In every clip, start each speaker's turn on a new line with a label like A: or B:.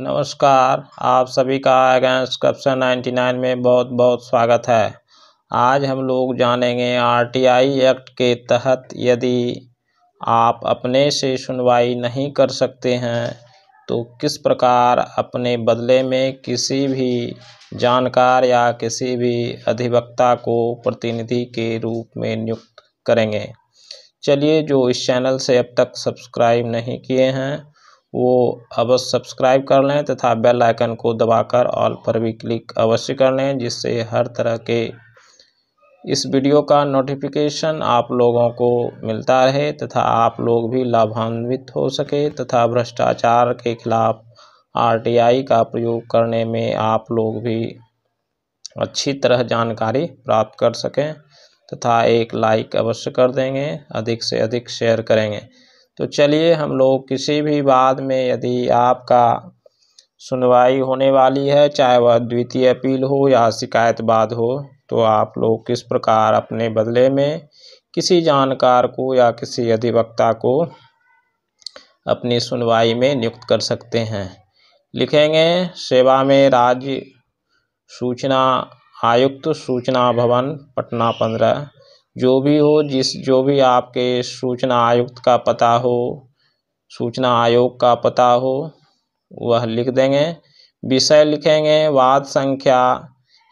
A: नमस्कार आप सभी का अगेंस्ट कप्सन 99 में बहुत बहुत स्वागत है आज हम लोग जानेंगे आरटीआई एक्ट के तहत यदि आप अपने से सुनवाई नहीं कर सकते हैं तो किस प्रकार अपने बदले में किसी भी जानकार या किसी भी अधिवक्ता को प्रतिनिधि के रूप में नियुक्त करेंगे चलिए जो इस चैनल से अब तक सब्सक्राइब नहीं किए हैं वो अवश्य सब्सक्राइब कर लें तथा बेल आइकन को दबाकर ऑल पर भी क्लिक अवश्य कर लें जिससे हर तरह के इस वीडियो का नोटिफिकेशन आप लोगों को मिलता रहे तथा आप लोग भी लाभान्वित हो सके तथा भ्रष्टाचार के खिलाफ आरटीआई का प्रयोग करने में आप लोग भी अच्छी तरह जानकारी प्राप्त कर सकें तथा एक लाइक अवश्य कर देंगे अधिक से अधिक शेयर करेंगे तो चलिए हम लोग किसी भी बाद में यदि आपका सुनवाई होने वाली है चाहे वह द्वितीय अपील हो या शिकायत बाद हो तो आप लोग किस प्रकार अपने बदले में किसी जानकार को या किसी अधिवक्ता को अपनी सुनवाई में नियुक्त कर सकते हैं लिखेंगे सेवा में राज्य सूचना आयुक्त सूचना भवन पटना पंद्रह जो भी हो जिस जो भी आपके सूचना आयुक्त का पता हो सूचना आयोग का पता हो वह लिख देंगे विषय लिखेंगे वाद संख्या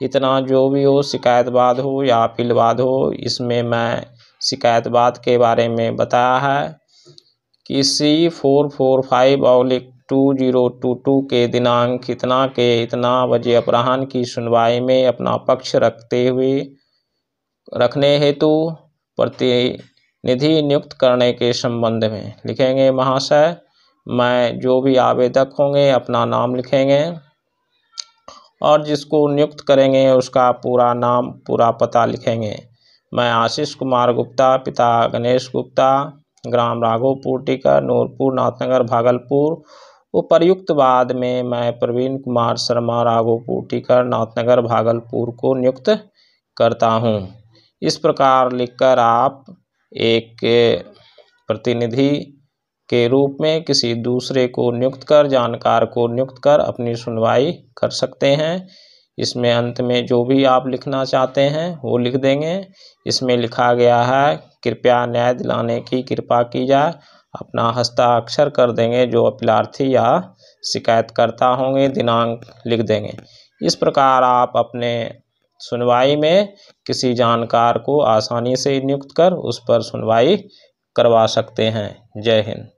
A: इतना जो भी हो शिकायतवाद हो या अपीलवाद हो इसमें मैं शिकायतवाद के बारे में बताया है कि सी फोर फोर फाइव ऑलिक टू जीरो टू टू के दिनांक इतना के इतना बजे अपराहन की सुनवाई में अपना पक्ष रखते हुए रखने हेतु प्रतिनिधि नियुक्त करने के संबंध में लिखेंगे महाशय मैं जो भी आवेदक होंगे अपना नाम लिखेंगे और जिसको नियुक्त करेंगे उसका पूरा नाम पूरा पता लिखेंगे मैं आशीष कुमार गुप्ता पिता गणेश गुप्ता ग्राम राघोपुर टीका नूरपुर नाथनगर भागलपुर उपरयुक्त बाद में मैं प्रवीण कुमार शर्मा राघोपुर टीका नाथनगर भागलपुर को नियुक्त करता हूँ इस प्रकार लिखकर आप एक प्रतिनिधि के रूप में किसी दूसरे को नियुक्त कर जानकार को नियुक्त कर अपनी सुनवाई कर सकते हैं इसमें अंत में जो भी आप लिखना चाहते हैं वो लिख देंगे इसमें लिखा गया है कृपया न्याय दिलाने की कृपा की जाए अपना हस्ताक्षर कर देंगे जो अपीलार्थी या शिकायतकर्ता होंगे दिनांक लिख देंगे इस प्रकार आप अपने सुनवाई में किसी जानकार को आसानी से नियुक्त कर उस पर सुनवाई करवा सकते हैं जय हिंद